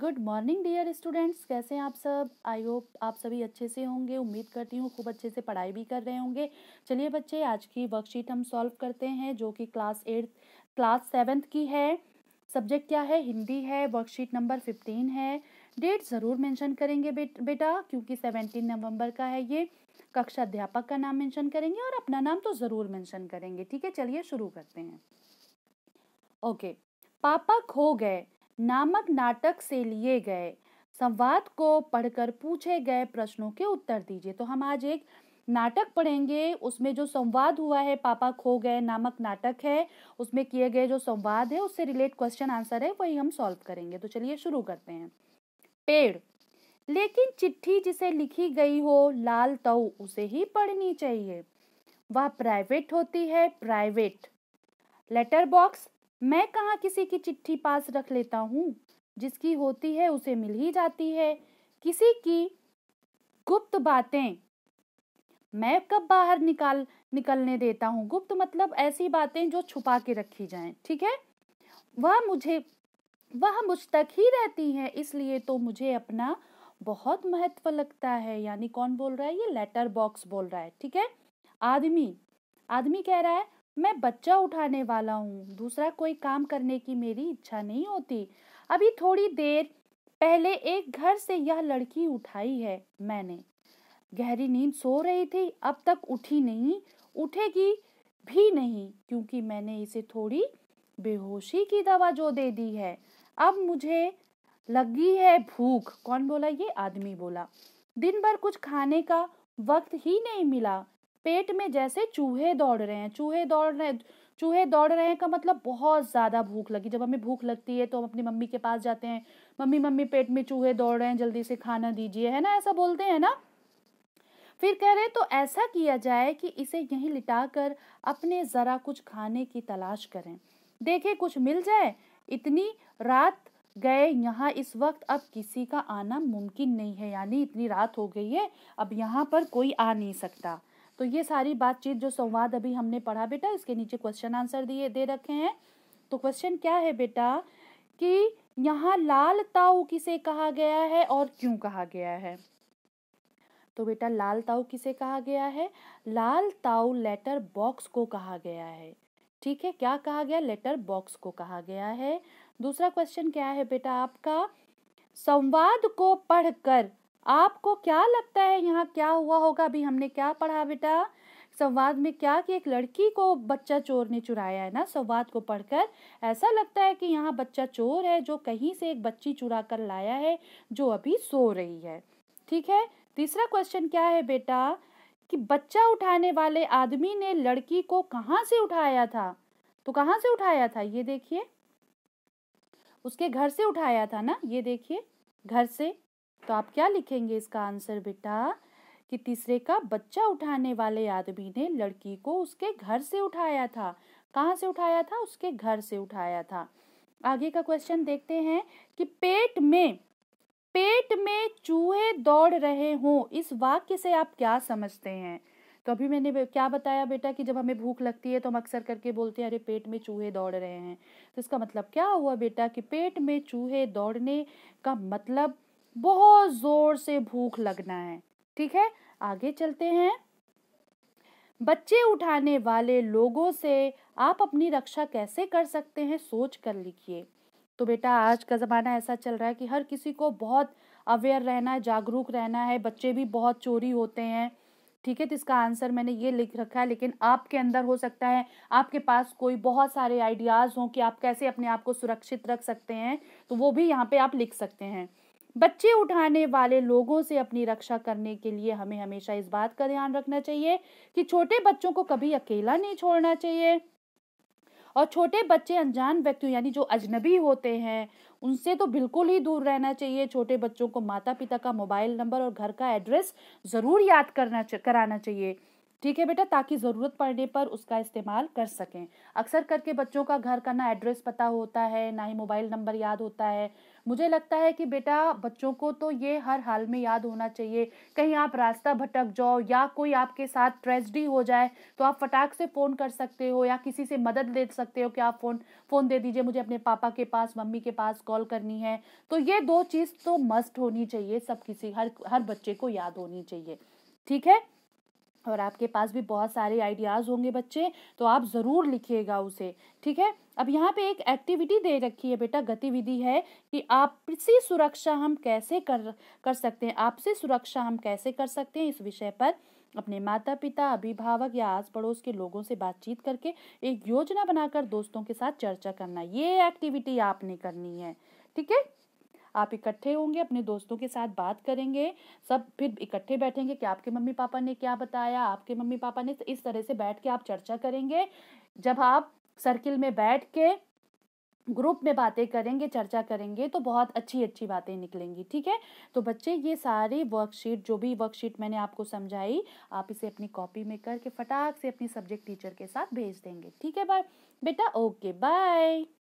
good morning dear students कैसे हैं आप सब आई होप आप सभी अच्छे से होंगे उम्मीद करती हूँ खूब अच्छे से पढ़ाई भी कर रहे होंगे चलिए बच्चे आज की वर्कशीट हम सॉल्व करते हैं जो कि क्लास एट्थ क्लास सेवन्थ की है सब्जेक्ट क्या है हिंदी है वर्कशीट नंबर फिफ्टीन है डेट ज़रूर मेंशन करेंगे बेट, बेटा क्योंकि सेवनटीन नवंबर का है ये कक्षा अध्यापक का नाम मेंशन करेंगे और अपना नाम तो ज़रूर मेंशन करेंगे ठीक है चलिए शुरू करते हैं ओके पापा खो गए नामक नाटक से लिए गए संवाद को पढ़कर पूछे गए प्रश्नों के उत्तर दीजिए तो हम आज एक नाटक पढ़ेंगे उसमें जो संवाद हुआ है पापा खो गए नामक नाटक है उसमें किए गए जो संवाद है उससे रिलेट क्वेश्चन आंसर है वही हम सॉल्व करेंगे तो चलिए शुरू करते हैं पेड़ लेकिन चिट्ठी जिसे लिखी गई हो लाल तऊ उसे ही पढ़नी चाहिए वह प्राइवेट होती है प्राइवेट लेटर बॉक्स मैं कहाँ किसी की चिट्ठी पास रख लेता हूँ जिसकी होती है उसे मिल ही जाती है किसी की गुप्त बातें मैं कब बाहर निकाल निकलने देता हूँ गुप्त मतलब ऐसी बातें जो छुपा के रखी जाए ठीक है वह मुझे वह मुझ तक ही रहती है इसलिए तो मुझे अपना बहुत महत्व लगता है यानी कौन बोल रहा है ये लेटर बॉक्स बोल रहा है ठीक है आदमी आदमी कह रहा है मैं बच्चा उठाने वाला हूँ दूसरा कोई काम करने की मेरी इच्छा नहीं होती अभी थोड़ी देर पहले एक घर से यह लड़की उठाई है मैंने गहरी नींद सो रही थी अब तक उठी नहीं उठेगी भी नहीं क्योंकि मैंने इसे थोड़ी बेहोशी की दवा जो दे दी है अब मुझे लगी है भूख कौन बोला ये आदमी बोला दिन भर कुछ खाने का वक्त ही नहीं मिला पेट में जैसे चूहे दौड़ रहे हैं चूहे दौड़ रहे चूहे दौड़ रहे हैं का मतलब बहुत ज़्यादा भूख लगी जब हमें भूख लगती है तो हम अपनी मम्मी के पास जाते हैं मम्मी मम्मी पेट में चूहे दौड़ रहे हैं जल्दी से खाना दीजिए है ना ऐसा बोलते हैं ना फिर कह रहे तो ऐसा किया जाए कि इसे यहीं लिटा कर अपने ज़रा कुछ खाने की तलाश करें देखें कुछ मिल जाए इतनी रात गए यहाँ इस वक्त अब किसी का आना मुमकिन नहीं है यानी इतनी रात हो गई है अब यहाँ पर कोई आ नहीं सकता तो ये सारी बातचीत जो संवाद अभी हमने पढ़ा बेटा इसके नीचे क्वेश्चन आंसर दिए दे रखे हैं तो क्वेश्चन क्या है बेटा कि यहाँ लाल ताऊ किसे कहा गया है और क्यों कहा गया है तो बेटा लाल ताऊ किसे कहा गया है लाल ताऊ लेटर बॉक्स को कहा गया है ठीक है क्या कहा गया लेटर बॉक्स को कहा गया है दूसरा क्वेश्चन क्या है बेटा आपका संवाद को पढ़कर आपको क्या लगता है यहाँ क्या हुआ होगा अभी हमने क्या पढ़ा बेटा संवाद में क्या कि एक लड़की को बच्चा चोर ने चुराया है ना संवाद को पढ़कर ऐसा लगता है कि यहाँ बच्चा चोर है जो कहीं से एक बच्ची चुरा कर लाया है जो अभी सो रही है ठीक है तीसरा क्वेश्चन क्या है बेटा कि बच्चा उठाने वाले आदमी ने लड़की को कहाँ से उठाया था तो कहाँ से उठाया था ये देखिए उसके घर से उठाया था ना ये देखिए घर से तो आप क्या लिखेंगे इसका आंसर बेटा कि तीसरे का बच्चा उठाने वाले आदमी ने लड़की को उसके घर से उठाया था कहाँ से उठाया था उसके घर से उठाया था आगे का क्वेश्चन देखते हैं कि पेट में पेट में चूहे दौड़ रहे हों इस वाक्य से आप क्या समझते हैं तो अभी मैंने क्या बताया बेटा कि जब हमें भूख लगती है तो हम अक्सर करके बोलते हैं अरे पेट में चूहे दौड़ रहे हैं तो इसका मतलब क्या हुआ बेटा कि पेट में चूहे दौड़ने का मतलब बहुत ज़ोर से भूख लगना है ठीक है आगे चलते हैं बच्चे उठाने वाले लोगों से आप अपनी रक्षा कैसे कर सकते हैं सोच कर लिखिए तो बेटा आज का ज़माना ऐसा चल रहा है कि हर किसी को बहुत अवेयर रहना है जागरूक रहना है बच्चे भी बहुत चोरी होते हैं ठीक है तो इसका आंसर मैंने ये लिख रखा है लेकिन आपके अंदर हो सकता है आपके पास कोई बहुत सारे आइडियाज़ हों कि आप कैसे अपने आप को सुरक्षित रख सकते हैं तो वो भी यहाँ पे आप लिख सकते हैं बच्चे उठाने वाले लोगों से अपनी रक्षा करने के लिए हमें हमेशा इस बात का ध्यान रखना चाहिए कि छोटे बच्चों को कभी अकेला नहीं छोड़ना चाहिए और छोटे बच्चे अनजान व्यक्तियों यानी जो अजनबी होते हैं उनसे तो बिल्कुल ही दूर रहना चाहिए छोटे बच्चों को माता पिता का मोबाइल नंबर और घर का एड्रेस ज़रूर याद करना कराना चाहिए ठीक है बेटा ताकि ज़रूरत पड़ने पर उसका इस्तेमाल कर सकें अक्सर करके बच्चों का घर का ना एड्रेस पता होता है ना ही मोबाइल नंबर याद होता है मुझे लगता है कि बेटा बच्चों को तो ये हर हाल में याद होना चाहिए कहीं आप रास्ता भटक जाओ या कोई आपके साथ ट्रेजडी हो जाए तो आप फटाक से फ़ोन कर सकते हो या किसी से मदद ले सकते हो कि आप फ़ोन फ़ोन दे दीजिए मुझे अपने पापा के पास मम्मी के पास कॉल करनी है तो ये दो चीज़ तो मस्ट होनी चाहिए सब किसी हर हर बच्चे को याद होनी चाहिए ठीक है और आपके पास भी बहुत सारे आइडियाज़ होंगे बच्चे तो आप ज़रूर लिखिएगा उसे ठीक है अब यहाँ पे एक एक्टिविटी दे रखी है बेटा गतिविधि है कि आपसी सुरक्षा हम कैसे कर कर सकते हैं आपसी सुरक्षा हम कैसे कर सकते हैं इस विषय पर अपने माता पिता अभिभावक या आस पड़ोस के लोगों से बातचीत करके एक योजना बनाकर दोस्तों के साथ चर्चा करना ये एक्टिविटी आपने करनी है ठीक है आप इकट्ठे होंगे अपने दोस्तों के साथ बात करेंगे सब फिर इकट्ठे बैठेंगे कि आपके मम्मी पापा ने क्या बताया आपके मम्मी पापा ने इस तरह से बैठ के आप चर्चा करेंगे जब आप सर्किल में बैठ के ग्रुप में बातें करेंगे चर्चा करेंगे तो बहुत अच्छी अच्छी बातें निकलेंगी ठीक है तो बच्चे ये सारी वर्कशीट जो भी वर्कशीट मैंने आपको समझाई आप इसे अपनी कॉपी में करके फटाक से अपनी सब्जेक्ट टीचर के साथ भेज देंगे ठीक है बाय बेटा ओके बाय